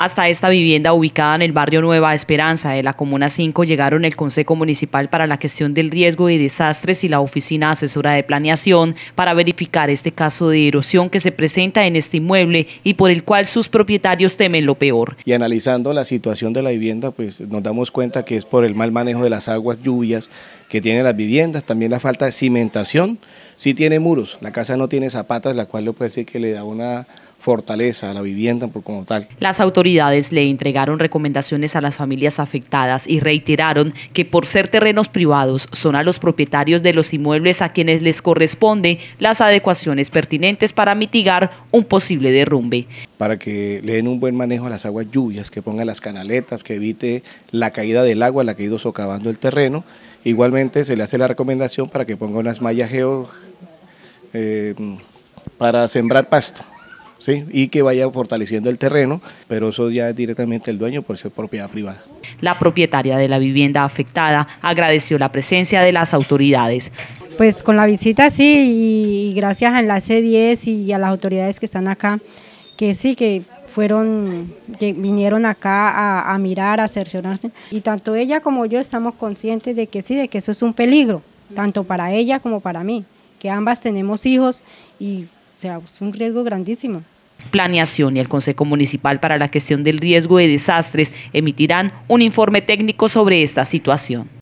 Hasta esta vivienda ubicada en el barrio Nueva Esperanza de la Comuna 5 llegaron el Consejo Municipal para la Gestión del Riesgo y Desastres y la Oficina Asesora de Planeación para verificar este caso de erosión que se presenta en este inmueble y por el cual sus propietarios temen lo peor. Y analizando la situación de la vivienda, pues nos damos cuenta que es por el mal manejo de las aguas, lluvias que tienen las viviendas, también la falta de cimentación, sí tiene muros, la casa no tiene zapatas, la cual le puede decir que le da una fortaleza a la vivienda por como tal. Las autoridades le entregaron recomendaciones a las familias afectadas y reiteraron que por ser terrenos privados son a los propietarios de los inmuebles a quienes les corresponde las adecuaciones pertinentes para mitigar un posible derrumbe. Para que le den un buen manejo a las aguas lluvias, que pongan las canaletas, que evite la caída del agua, la que ha ido socavando el terreno. Igualmente se le hace la recomendación para que ponga unas mallas geo eh, para sembrar pasto. ¿sí? y que vaya fortaleciendo el terreno, pero eso ya es directamente el dueño por ser propiedad privada. La propietaria de la vivienda afectada agradeció la presencia de las autoridades. Pues con la visita sí, y gracias a la c 10 y a las autoridades que están acá, que sí, que fueron, que vinieron acá a, a, mirar, a cerciorarse. Y tanto ella como yo estamos conscientes de que sí, de que eso es un peligro, tanto para ella como para mí, que ambas tenemos hijos y sea, es un riesgo grandísimo. Planeación y el Consejo Municipal para la Gestión del Riesgo de Desastres emitirán un informe técnico sobre esta situación.